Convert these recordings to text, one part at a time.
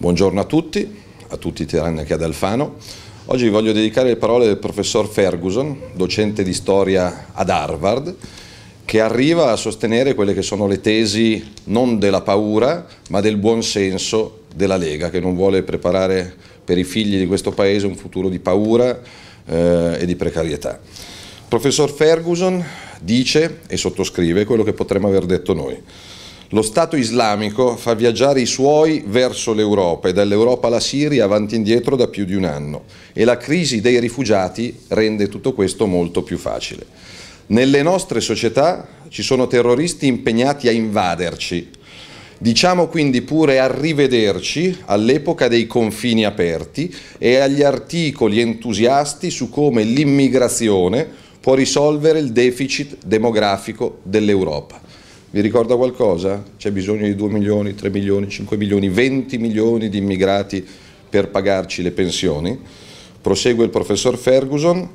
Buongiorno a tutti, a tutti tranne che ad Alfano. Oggi voglio dedicare le parole del professor Ferguson, docente di storia ad Harvard, che arriva a sostenere quelle che sono le tesi non della paura, ma del buonsenso della Lega, che non vuole preparare per i figli di questo paese un futuro di paura eh, e di precarietà. Il professor Ferguson dice e sottoscrive quello che potremmo aver detto noi. Lo Stato islamico fa viaggiare i suoi verso l'Europa e dall'Europa alla Siria avanti e indietro da più di un anno e la crisi dei rifugiati rende tutto questo molto più facile. Nelle nostre società ci sono terroristi impegnati a invaderci. Diciamo quindi pure arrivederci all'epoca dei confini aperti e agli articoli entusiasti su come l'immigrazione può risolvere il deficit demografico dell'Europa. Vi ricorda qualcosa? C'è bisogno di 2 milioni, 3 milioni, 5 milioni, 20 milioni di immigrati per pagarci le pensioni? Prosegue il professor Ferguson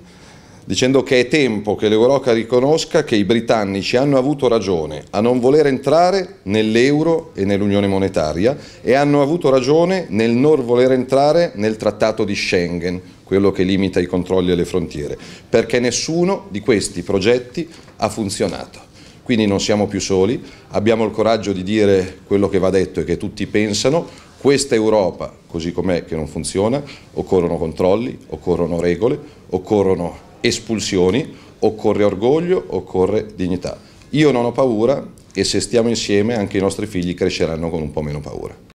dicendo che è tempo che l'Europa riconosca che i britannici hanno avuto ragione a non voler entrare nell'euro e nell'unione monetaria e hanno avuto ragione nel non voler entrare nel trattato di Schengen, quello che limita i controlli alle frontiere, perché nessuno di questi progetti ha funzionato quindi non siamo più soli, abbiamo il coraggio di dire quello che va detto e che tutti pensano, questa Europa, così com'è che non funziona, occorrono controlli, occorrono regole, occorrono espulsioni, occorre orgoglio, occorre dignità. Io non ho paura e se stiamo insieme anche i nostri figli cresceranno con un po' meno paura.